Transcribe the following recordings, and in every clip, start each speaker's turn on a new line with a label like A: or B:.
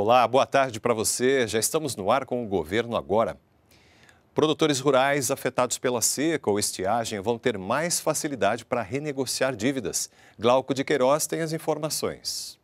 A: Olá, boa tarde para você. Já estamos no ar com o governo agora. Produtores rurais afetados pela seca ou estiagem vão ter mais facilidade para renegociar dívidas. Glauco de Queiroz tem as informações.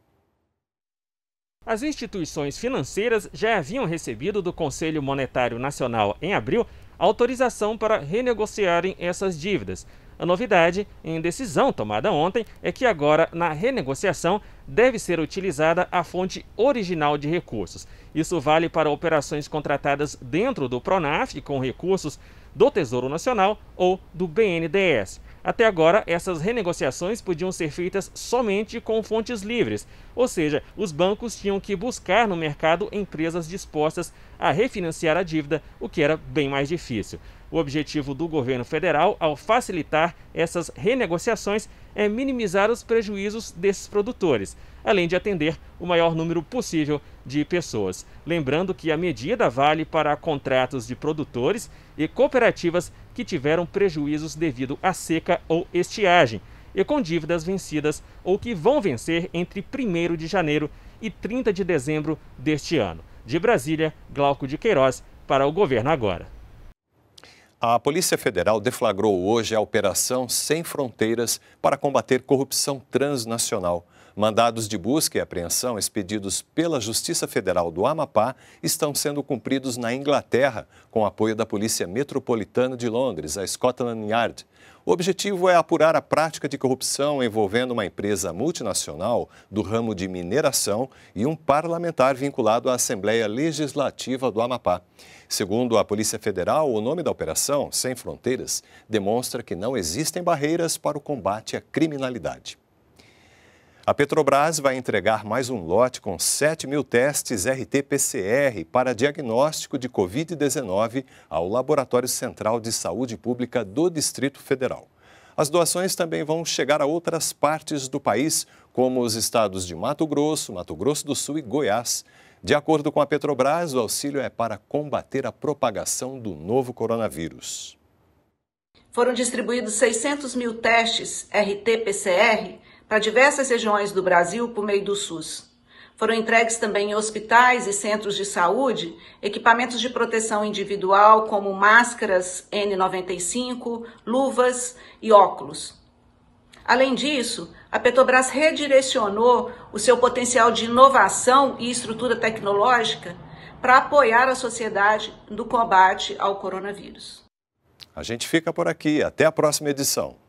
B: As instituições financeiras já haviam recebido do Conselho Monetário Nacional, em abril, autorização para renegociarem essas dívidas. A novidade em decisão tomada ontem é que agora, na renegociação, deve ser utilizada a fonte original de recursos. Isso vale para operações contratadas dentro do PRONAF com recursos do Tesouro Nacional ou do BNDES. Até agora, essas renegociações podiam ser feitas somente com fontes livres, ou seja, os bancos tinham que buscar no mercado empresas dispostas a refinanciar a dívida, o que era bem mais difícil. O objetivo do governo federal, ao facilitar essas renegociações, é minimizar os prejuízos desses produtores, além de atender o maior número possível de pessoas. Lembrando que a medida vale para contratos de produtores e cooperativas que tiveram prejuízos devido à seca ou estiagem e com dívidas vencidas ou que vão vencer entre 1 de janeiro e 30 de dezembro deste ano. De Brasília, Glauco de Queiroz para o Governo Agora.
A: A Polícia Federal deflagrou hoje a Operação Sem Fronteiras para combater corrupção transnacional. Mandados de busca e apreensão expedidos pela Justiça Federal do Amapá estão sendo cumpridos na Inglaterra, com apoio da Polícia Metropolitana de Londres, a Scotland Yard. O objetivo é apurar a prática de corrupção envolvendo uma empresa multinacional do ramo de mineração e um parlamentar vinculado à Assembleia Legislativa do Amapá. Segundo a Polícia Federal, o nome da operação, Sem Fronteiras, demonstra que não existem barreiras para o combate à criminalidade. A Petrobras vai entregar mais um lote com 7 mil testes RT-PCR para diagnóstico de Covid-19 ao Laboratório Central de Saúde Pública do Distrito Federal. As doações também vão chegar a outras partes do país, como os estados de Mato Grosso, Mato Grosso do Sul e Goiás. De acordo com a Petrobras, o auxílio é para combater a propagação do novo coronavírus.
C: Foram distribuídos 600 mil testes RT-PCR para diversas regiões do Brasil por meio do SUS. Foram entregues também em hospitais e centros de saúde equipamentos de proteção individual, como máscaras N95, luvas e óculos. Além disso, a Petrobras redirecionou o seu potencial de inovação e estrutura tecnológica para apoiar a sociedade no combate ao coronavírus.
A: A gente fica por aqui. Até a próxima edição.